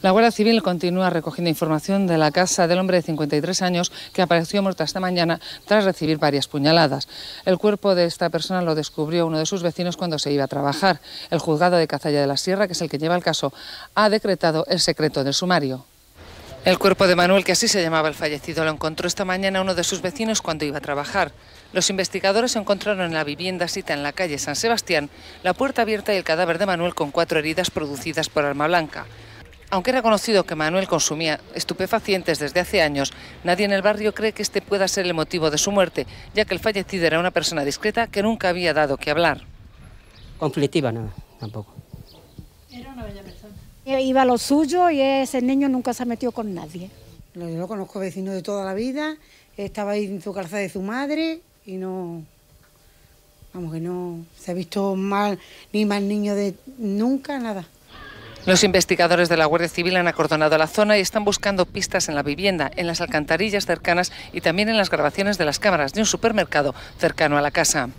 La Guardia Civil continúa recogiendo información de la casa del hombre de 53 años que apareció muerta esta mañana tras recibir varias puñaladas. El cuerpo de esta persona lo descubrió uno de sus vecinos cuando se iba a trabajar. El juzgado de Cazalla de la Sierra, que es el que lleva el caso, ha decretado el secreto del sumario. El cuerpo de Manuel, que así se llamaba el fallecido, lo encontró esta mañana uno de sus vecinos cuando iba a trabajar. Los investigadores encontraron en la vivienda cita en la calle San Sebastián la puerta abierta y el cadáver de Manuel con cuatro heridas producidas por arma blanca. Aunque era conocido que Manuel consumía estupefacientes desde hace años, nadie en el barrio cree que este pueda ser el motivo de su muerte, ya que el fallecido era una persona discreta que nunca había dado que hablar. Conflictiva, nada, tampoco. Era una bella persona. E iba a lo suyo y ese niño nunca se ha metió con nadie. lo conozco vecino de toda la vida, estaba ahí en su casa de su madre y no. Vamos, que no se ha visto mal, ni mal niño de nunca, nada. Los investigadores de la Guardia Civil han acordonado la zona y están buscando pistas en la vivienda, en las alcantarillas cercanas y también en las grabaciones de las cámaras de un supermercado cercano a la casa.